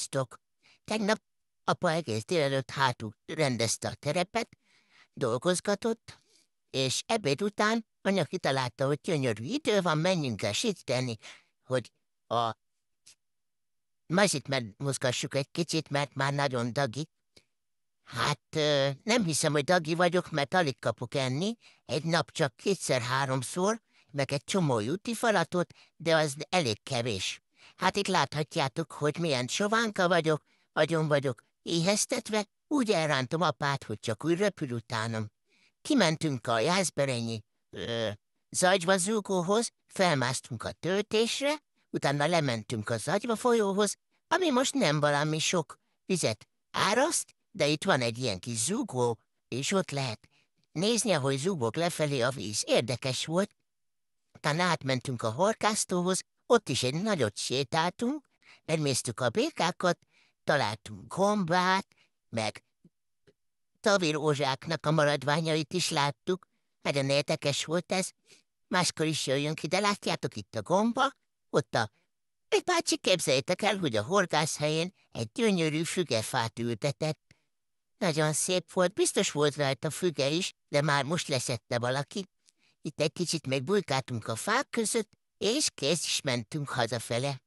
srácok! Tegnap apa egész délelőtt hátul rendezte a terepet, dolgozgatott, és ebéd után anya kitalálta, hogy gyönyörű idő van, menjünk el sítteni, hogy a mazit megmozgassuk egy kicsit, mert már nagyon dagi. Hát nem hiszem, hogy dagi vagyok, mert alig kapok enni, egy nap csak kétszer-háromszor, meg egy csomó jutifalatot, de az elég kevés. Hát itt láthatjátok, hogy milyen sovánka vagyok, agyon vagyok, éheztetve, úgy elrántom apát, hogy csak úgy repül utánom. Kimentünk a jászberenyi ö, zagyva zúgóhoz, felmásztunk a töltésre, utána lementünk a zagyva folyóhoz, ami most nem valami sok vizet áraszt, de itt van egy ilyen kis zúgó, és ott lehet nézni, ahogy zúgok lefelé a víz. Érdekes volt. Utána átmentünk a horkásztóhoz, ott is egy nagyot sétáltunk, megnéztük a békákat, találtunk gombát, meg tavirózsáknak a maradványait is láttuk. Nagyon érdekes volt ez. Máskor is jöjjünk ide, látjátok itt a gomba, ott a... Egy bácsi képzeljétek el, hogy a helyén egy gyönyörű fügefát ültetett. Nagyon szép volt, biztos volt rajta füge is, de már most leszette valaki. Itt egy kicsit még bujkáltunk a fák között, és kész is mentünk hazafele.